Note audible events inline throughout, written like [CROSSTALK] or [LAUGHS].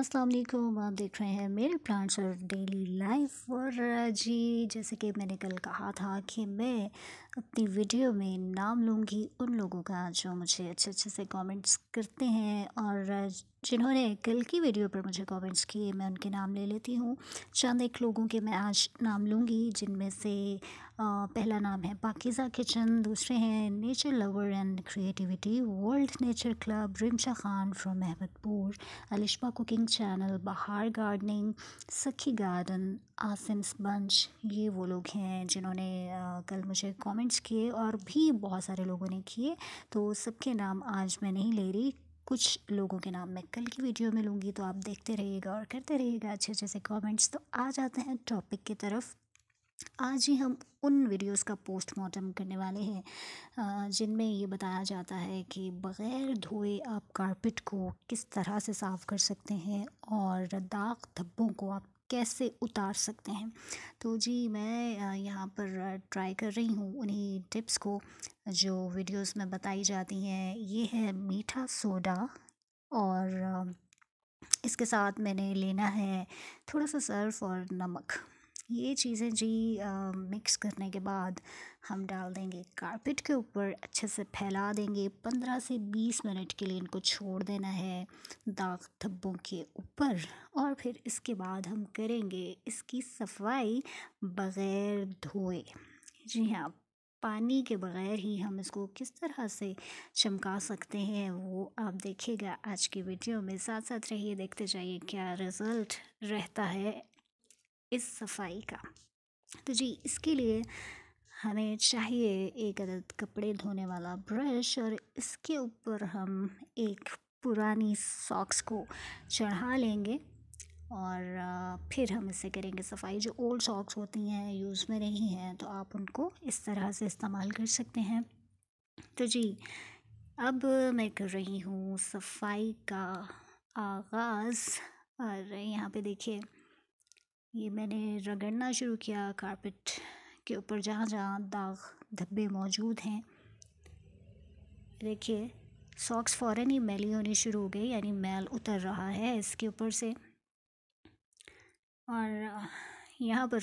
अस्सलाम वालेकुम आप देख रहे हैं मेरे प्लांट्स और डेली लाइफ और जी जैसे कि मैंने कल कहा था कि मैं अपनी वीडियो में नाम लूँगी उन लोगों का जो मुझे अच्छे अच्छे से कमेंट्स करते हैं और जिन्होंने कल की वीडियो पर मुझे कमेंट्स किए मैं उनके नाम ले लेती हूँ चंद एक लोगों के मैं आज नाम लूँगी जिनमें से पहला नाम है पाकिज़ा किचन दूसरे हैं nature lover and creativity world nature club Rimsha Khan from Ahmedpur Alisha cooking channel Bahar gardening Sakhi garden आसिम्स बंश ये वो लोग हैं जिन्होंने कल मुझे कॉमेंट कमेंट्स किए और भी बहुत सारे लोगों ने किए तो सबके नाम आज मैं नहीं ले रही कुछ लोगों के नाम मैं कल की वीडियो में लूँगी तो आप देखते रहिएगा और करते रहिएगा अच्छे अच्छे से कॉमेंट्स तो आ जाते हैं टॉपिक की तरफ आज ही हम उन वीडियोस का पोस्टमार्टम करने वाले हैं जिनमें ये बताया जाता है कि बग़ैर धोए आप कारपेट को किस तरह से साफ़ कर सकते हैं और दाग धब्बों को आप कैसे उतार सकते हैं तो जी मैं यहाँ पर ट्राई कर रही हूँ उन्हीं टिप्स को जो वीडियोस में बताई जाती हैं ये है मीठा सोडा और इसके साथ मैंने लेना है थोड़ा सा सर्फ और नमक ये चीज़ें जी आ, मिक्स करने के बाद हम डाल देंगे कारपेट के ऊपर अच्छे से फैला देंगे पंद्रह से बीस मिनट के लिए इनको छोड़ देना है दाग धब्बों के ऊपर और फिर इसके बाद हम करेंगे इसकी सफाई बग़ैर धोए जी हाँ पानी के बग़ैर ही हम इसको किस तरह से चमका सकते हैं वो आप देखिएगा आज की वीडियो में साथ साथ रहिए देखते जाइए क्या रिज़ल्ट रहता है इस सफाई का तो जी इसके लिए हमें चाहिए एक अदद कपड़े धोने वाला ब्रश और इसके ऊपर हम एक पुरानी सॉक्स को चढ़ा लेंगे और फिर हम इसे करेंगे सफाई जो ओल्ड सॉक्स होती हैं यूज़ में नहीं हैं तो आप उनको इस तरह से इस्तेमाल कर सकते हैं तो जी अब मैं कर रही हूँ सफाई का आगाज़ और यहाँ पे देखिए ये मैंने रगड़ना शुरू किया कारपेट के ऊपर जहाँ जहाँ दाग धब्बे मौजूद हैं देखिए सॉक्स फ़ौर ही मैली होनी शुरू हो गई यानी मैल उतर रहा है इसके ऊपर से और यहाँ पर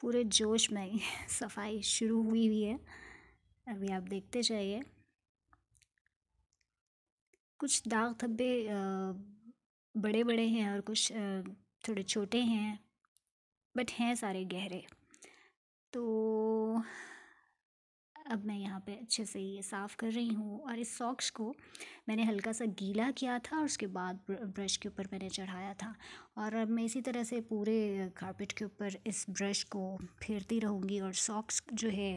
पूरे जोश में [LAUGHS] सफाई शुरू हुई हुई है अभी आप देखते जाइए कुछ दाग धब्बे बड़े बड़े हैं और कुछ थोड़े छोटे हैं बट हैं सारे गहरे तो अब मैं यहाँ पे अच्छे से ये साफ़ कर रही हूँ और इस सॉक्स को मैंने हल्का सा गीला किया था और उसके बाद ब्रश के ऊपर मैंने चढ़ाया था और अब मैं इसी तरह से पूरे कारपेट के ऊपर इस ब्रश को फेरती रहूँगी और सॉक्स जो है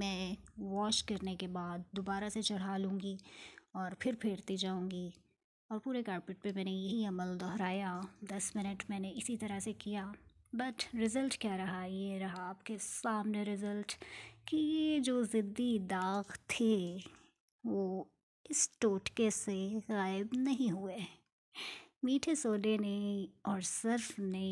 मैं वॉश करने के बाद दोबारा से चढ़ा लूँगी और फिर फेरती जाऊँगी और पूरे कारपेट पे मैंने यही अमल दोहराया दस मिनट मैंने इसी तरह से किया बट रिज़ल्ट क्या रहा ये रहा आपके सामने रिज़ल्ट कि ये जो ज़िद्दी दाग थे वो इस टोटके से गायब नहीं हुए मीठे सोडे ने और सर्फ ने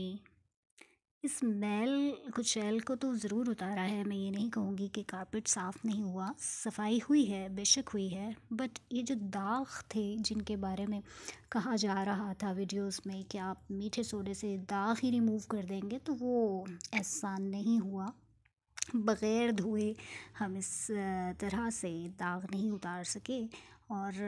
इस मैल कुचैल को तो ज़रूर उतारा है मैं ये नहीं कहूँगी कि कारपेट साफ़ नहीं हुआ सफाई हुई है बेशक हुई है बट ये जो दाग थे जिनके बारे में कहा जा रहा था वीडियोस में कि आप मीठे सोडे से दाग ही रिमूव कर देंगे तो वो एहसान नहीं हुआ बग़ैर धोए हम इस तरह से दाग नहीं उतार सके और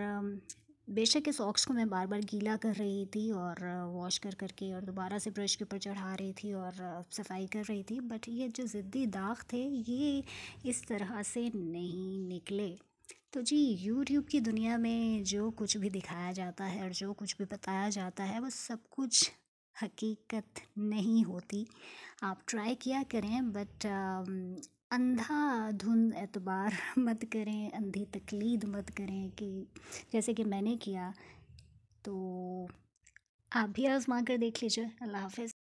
बेशक इस ऑक्स को मैं बार बार गीला कर रही थी और वॉश कर करके और दोबारा से ब्रश के ऊपर चढ़ा रही थी और सफाई कर रही थी बट ये जो ज़िद्दी दाग थे ये इस तरह से नहीं निकले तो जी यूट्यूब की दुनिया में जो कुछ भी दिखाया जाता है और जो कुछ भी बताया जाता है वो सब कुछ हकीकत नहीं होती आप ट्राई किया करें बट अंधा धुन एतबार [LAUGHS] मत करें अंधी तकलीद मत करें कि जैसे कि मैंने किया तो आप भी आजमा कर देख लीजिए अल्लाह हाफ